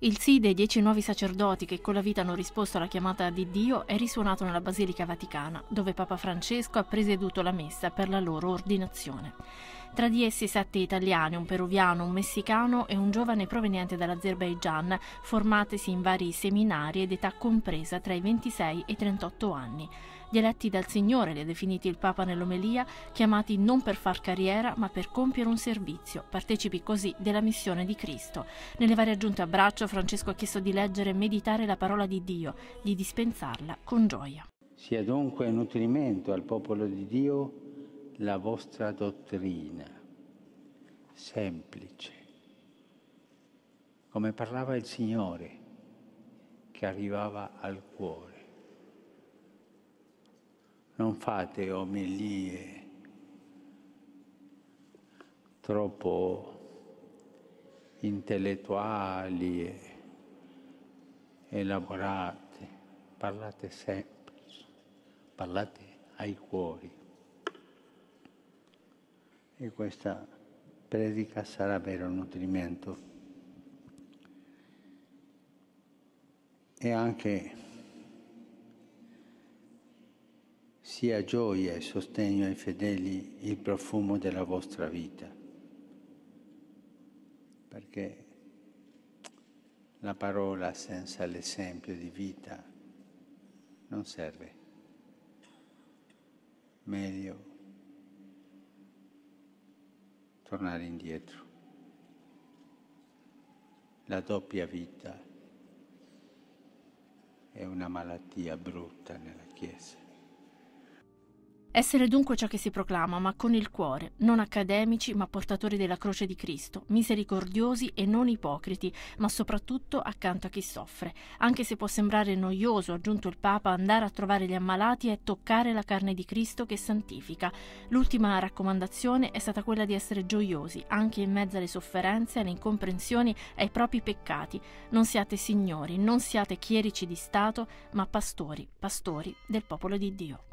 Il sì dei dieci nuovi sacerdoti che con la vita hanno risposto alla chiamata di Dio è risuonato nella Basilica Vaticana, dove Papa Francesco ha presieduto la messa per la loro ordinazione. Tra di essi sette italiani, un peruviano, un messicano e un giovane proveniente dall'Azerbaigian, formatesi in vari seminari ed età compresa tra i 26 e i 38 anni. Gli eletti dal Signore li ha definiti il Papa nell'omelia, chiamati non per far carriera ma per compiere un servizio, partecipi così della missione di Cristo. Nelle varie aggiunte a braccio Francesco ha chiesto di leggere e meditare la parola di Dio, di dispensarla con gioia. Sia dunque nutrimento al popolo di Dio la vostra dottrina, semplice, come parlava il Signore che arrivava al cuore. Non fate omelie troppo intellettuali e elaborate, parlate semplice, parlate ai cuori e questa predica sarà vero nutrimento. E anche sia gioia e sostegno ai fedeli il profumo della vostra vita, perché la parola senza l'esempio di vita non serve. Meglio tornare indietro. La doppia vita è una malattia brutta nella Chiesa. Essere dunque ciò che si proclama, ma con il cuore, non accademici, ma portatori della croce di Cristo, misericordiosi e non ipocriti, ma soprattutto accanto a chi soffre. Anche se può sembrare noioso, ha aggiunto il Papa, andare a trovare gli ammalati e toccare la carne di Cristo che santifica. L'ultima raccomandazione è stata quella di essere gioiosi, anche in mezzo alle sofferenze, alle incomprensioni, ai propri peccati. Non siate signori, non siate chierici di Stato, ma pastori, pastori del popolo di Dio.